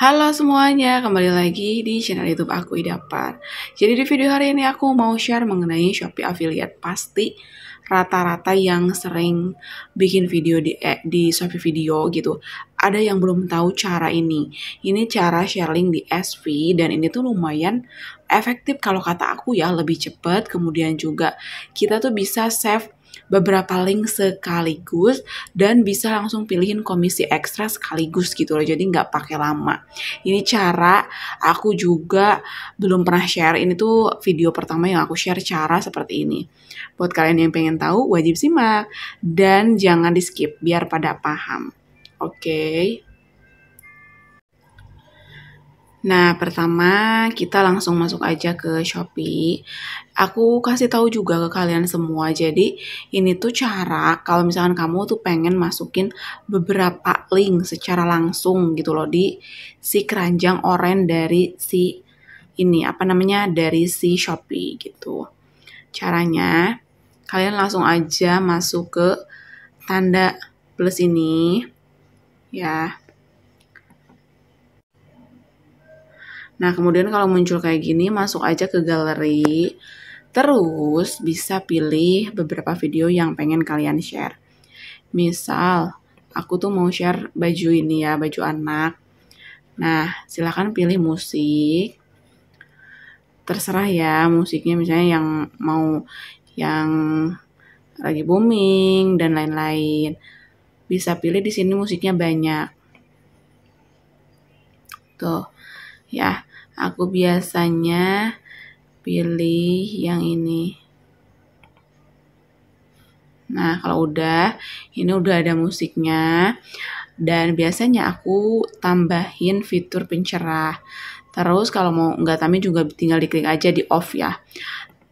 Halo semuanya, kembali lagi di channel YouTube aku idapar. Jadi di video hari ini aku mau share mengenai Shopee affiliate pasti rata-rata yang sering bikin video di eh, di Shopee video gitu. Ada yang belum tahu cara ini. Ini cara share link di SV dan ini tuh lumayan efektif kalau kata aku ya, lebih cepat kemudian juga kita tuh bisa save beberapa link sekaligus dan bisa langsung pilihin komisi ekstra sekaligus gitu loh jadi nggak pakai lama ini cara aku juga belum pernah share ini tuh video pertama yang aku share cara seperti ini buat kalian yang pengen tahu wajib simak dan jangan di skip biar pada paham oke okay. Nah, pertama kita langsung masuk aja ke Shopee. Aku kasih tahu juga ke kalian semua. Jadi, ini tuh cara kalau misalkan kamu tuh pengen masukin beberapa link secara langsung gitu loh di si keranjang oren dari si ini apa namanya dari si Shopee gitu. Caranya kalian langsung aja masuk ke tanda plus ini ya Nah, kemudian kalau muncul kayak gini, masuk aja ke galeri. Terus bisa pilih beberapa video yang pengen kalian share. Misal, aku tuh mau share baju ini ya, baju anak. Nah, silahkan pilih musik. Terserah ya musiknya misalnya yang mau yang lagi booming dan lain-lain. Bisa pilih di sini musiknya banyak. Tuh. Ya. Aku biasanya pilih yang ini. Nah, kalau udah, ini udah ada musiknya. Dan biasanya aku tambahin fitur pencerah. Terus kalau mau nggak tambahin juga tinggal diklik aja di off ya.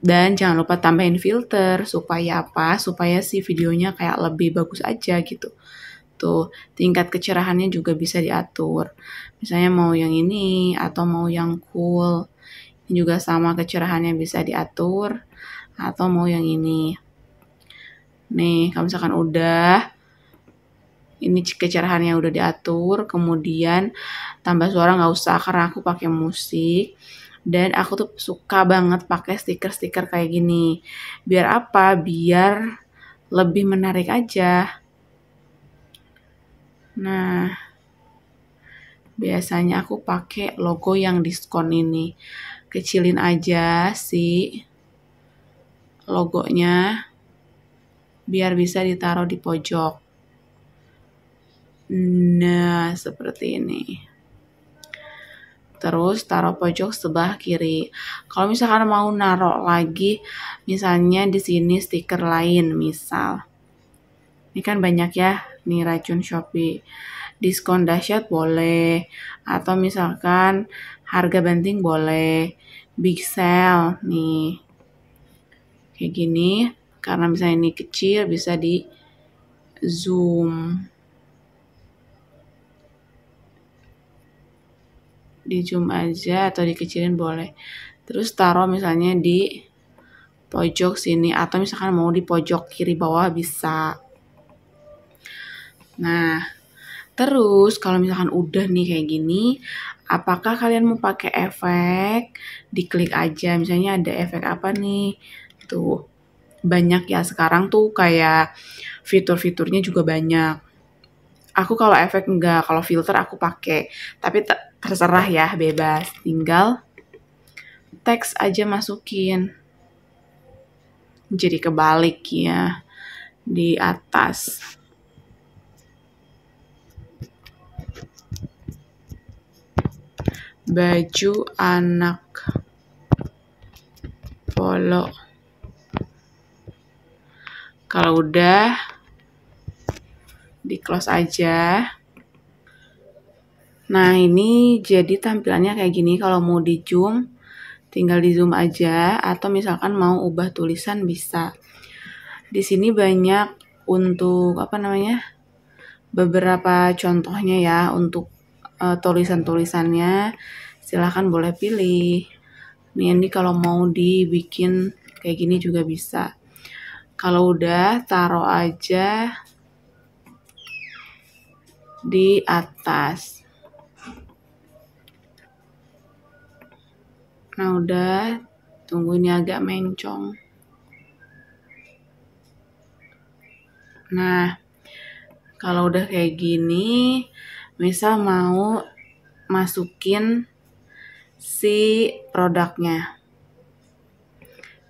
Dan jangan lupa tambahin filter supaya apa? Supaya si videonya kayak lebih bagus aja gitu gitu. Tingkat kecerahannya juga bisa diatur. Misalnya mau yang ini atau mau yang cool. Ini juga sama kecerahannya bisa diatur atau mau yang ini. Nih, kalau misalkan udah ini kecerahannya udah diatur, kemudian tambah suara nggak usah karena aku pakai musik dan aku tuh suka banget pakai stiker-stiker kayak gini. Biar apa? Biar lebih menarik aja. Nah, biasanya aku pakai logo yang diskon ini. Kecilin aja si logonya biar bisa ditaruh di pojok. Nah, seperti ini. Terus taruh pojok sebelah kiri. Kalau misalkan mau naruh lagi, misalnya di sini stiker lain, misal. Ini kan banyak ya nih racun Shopee. Diskon dahsyat boleh, atau misalkan harga banting boleh, big sale nih. Kayak gini, karena misalnya ini kecil bisa di zoom. Di zoom aja atau dikecilin boleh. Terus taruh misalnya di pojok sini atau misalkan mau di pojok kiri bawah bisa Nah, terus kalau misalkan udah nih kayak gini, apakah kalian mau pakai efek? Diklik aja, misalnya ada efek apa nih? Tuh, banyak ya sekarang tuh kayak fitur-fiturnya juga banyak. Aku kalau efek enggak, kalau filter aku pakai. Tapi terserah ya, bebas. Tinggal teks aja masukin. Jadi kebalik ya di atas. baju anak polo kalau udah di close aja nah ini jadi tampilannya kayak gini kalau mau di zoom tinggal di zoom aja atau misalkan mau ubah tulisan bisa di sini banyak untuk apa namanya beberapa contohnya ya untuk uh, tulisan-tulisannya silahkan boleh pilih nih ini kalau mau dibikin kayak gini juga bisa kalau udah taruh aja di atas nah udah tunggu ini agak mencong nah kalau udah kayak gini misal mau masukin si produknya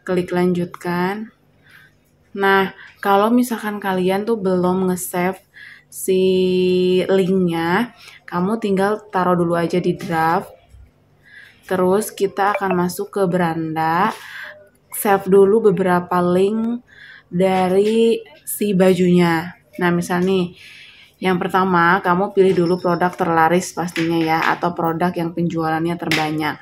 klik lanjutkan nah kalau misalkan kalian tuh belum nge-save si linknya kamu tinggal taruh dulu aja di draft terus kita akan masuk ke beranda save dulu beberapa link dari si bajunya nah misal nih yang pertama, kamu pilih dulu produk terlaris pastinya ya, atau produk yang penjualannya terbanyak.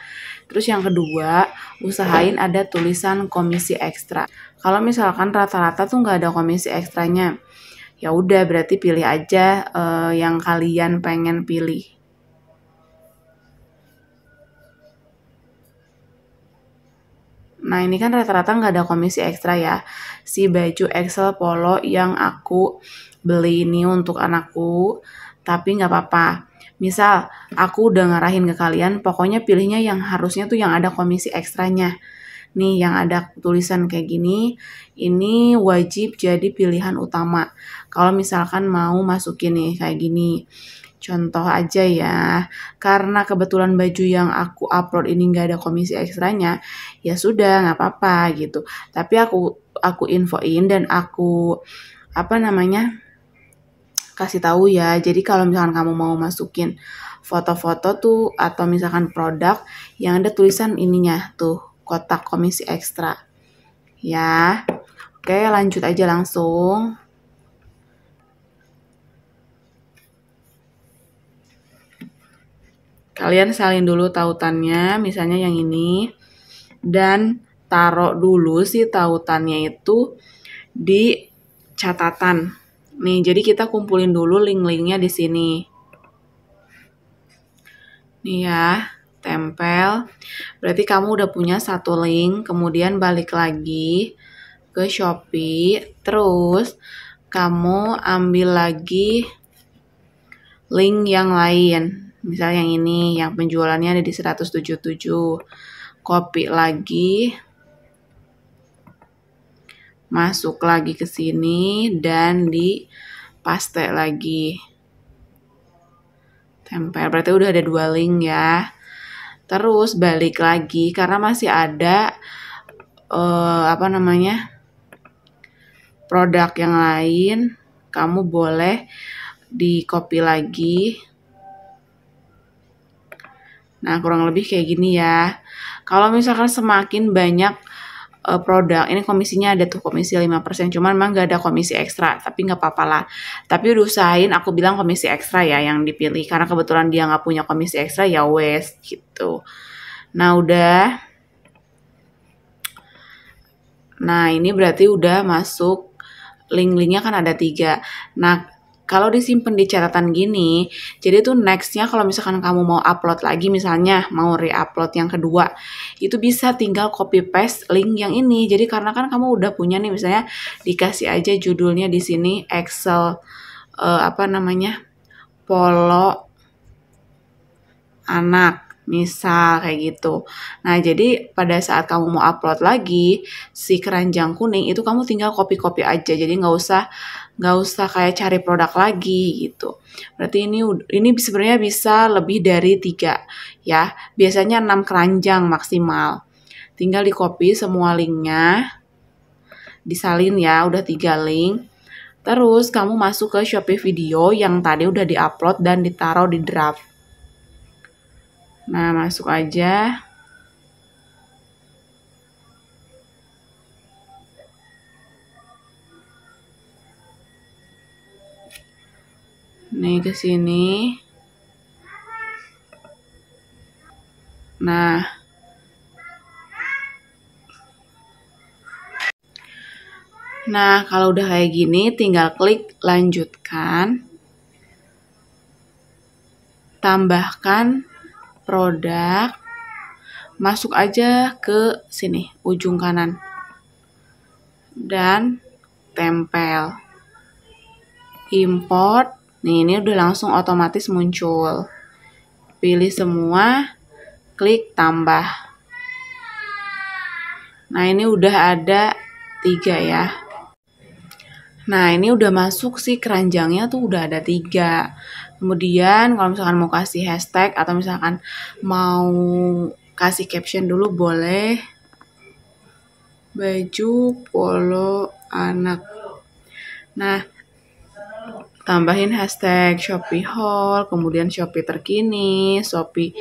Terus yang kedua, usahain ada tulisan komisi ekstra. Kalau misalkan rata-rata tuh nggak ada komisi ekstranya, ya udah berarti pilih aja uh, yang kalian pengen pilih. Nah ini kan rata-rata nggak ada komisi ekstra ya. Si baju Excel Polo yang aku beli ini untuk anakku, tapi nggak apa-apa. Misal aku udah ngarahin ke kalian, pokoknya pilihnya yang harusnya tuh yang ada komisi ekstranya. Nih yang ada tulisan kayak gini, ini wajib jadi pilihan utama. Kalau misalkan mau masukin nih kayak gini. Contoh aja ya, karena kebetulan baju yang aku upload ini nggak ada komisi ekstranya, ya sudah nggak apa-apa gitu. Tapi aku aku infoin dan aku apa namanya kasih tahu ya. Jadi kalau misalkan kamu mau masukin foto-foto tuh atau misalkan produk yang ada tulisan ininya tuh kotak komisi ekstra ya. Oke lanjut aja langsung. Kalian salin dulu tautannya, misalnya yang ini. Dan taruh dulu si tautannya itu di catatan. Nih, jadi kita kumpulin dulu link-linknya di sini. Nih ya, tempel. Berarti kamu udah punya satu link, kemudian balik lagi ke Shopee, terus kamu ambil lagi link yang lain. Misalnya yang ini yang penjualannya ada di 177. Copy lagi. Masuk lagi ke sini dan di paste lagi. Tempel. Berarti udah ada dua link ya. Terus balik lagi karena masih ada uh, apa namanya? produk yang lain, kamu boleh di copy lagi Nah, kurang lebih kayak gini ya. Kalau misalkan semakin banyak uh, produk, ini komisinya ada tuh komisi 5%, cuman memang gak ada komisi ekstra, tapi nggak apa-apa lah. Tapi udah usahain aku bilang komisi ekstra ya yang dipilih, karena kebetulan dia nggak punya komisi ekstra ya wes gitu. Nah, udah. Nah, ini berarti udah masuk link-linknya kan ada tiga. Nah, kalau disimpan di catatan gini, jadi tuh nextnya kalau misalkan kamu mau upload lagi misalnya mau re-upload yang kedua, itu bisa tinggal copy paste link yang ini. Jadi karena kan kamu udah punya nih misalnya dikasih aja judulnya di sini Excel uh, apa namanya polo anak misal kayak gitu. Nah, jadi pada saat kamu mau upload lagi si keranjang kuning itu kamu tinggal copy-copy aja. Jadi nggak usah nggak usah kayak cari produk lagi gitu. Berarti ini ini sebenarnya bisa lebih dari tiga ya. Biasanya 6 keranjang maksimal. Tinggal di copy semua linknya, disalin ya, udah tiga link. Terus kamu masuk ke Shopee Video yang tadi udah diupload dan ditaruh di draft. Nah, masuk aja. Nih ke sini. Nah, Nah, kalau udah kayak gini, tinggal klik lanjutkan. Tambahkan produk masuk aja ke sini ujung kanan dan tempel import nih ini udah langsung otomatis muncul pilih semua klik tambah nah ini udah ada tiga ya Nah ini udah masuk sih keranjangnya tuh udah ada tiga. Kemudian kalau misalkan mau kasih hashtag atau misalkan mau kasih caption dulu boleh. Baju polo anak. Nah tambahin hashtag Shopee haul, kemudian Shopee terkini, Shopee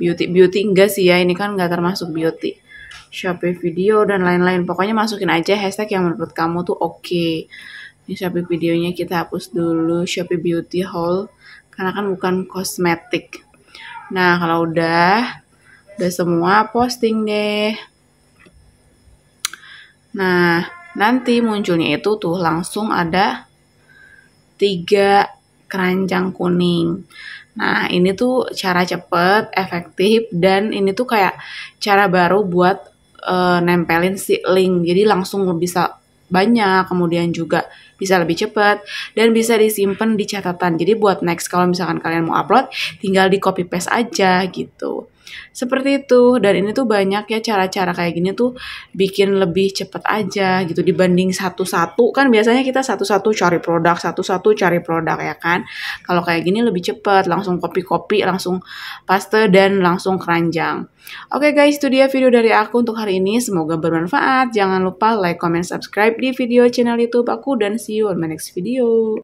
beauty beauty enggak sih ya ini kan nggak termasuk beauty. Shopee video dan lain-lain. Pokoknya masukin aja hashtag yang menurut kamu tuh oke. Okay. Ini Shopee videonya kita hapus dulu Shopee Beauty Haul karena kan bukan kosmetik. Nah, kalau udah udah semua posting deh. Nah, nanti munculnya itu tuh langsung ada tiga keranjang kuning. Nah, ini tuh cara cepet, efektif, dan ini tuh kayak cara baru buat uh, nempelin si link. Jadi langsung bisa banyak, kemudian juga bisa lebih cepat dan bisa disimpan di catatan. Jadi buat next kalau misalkan kalian mau upload, tinggal di copy paste aja gitu. Seperti itu. Dan ini tuh banyak ya cara-cara kayak gini tuh bikin lebih cepet aja gitu dibanding satu-satu. Kan biasanya kita satu-satu cari produk, satu-satu cari produk ya kan. Kalau kayak gini lebih cepet, langsung copy-copy, langsung paste dan langsung keranjang. Oke okay guys, itu dia video dari aku untuk hari ini. Semoga bermanfaat. Jangan lupa like, comment, subscribe di video channel YouTube aku dan see you on my next video.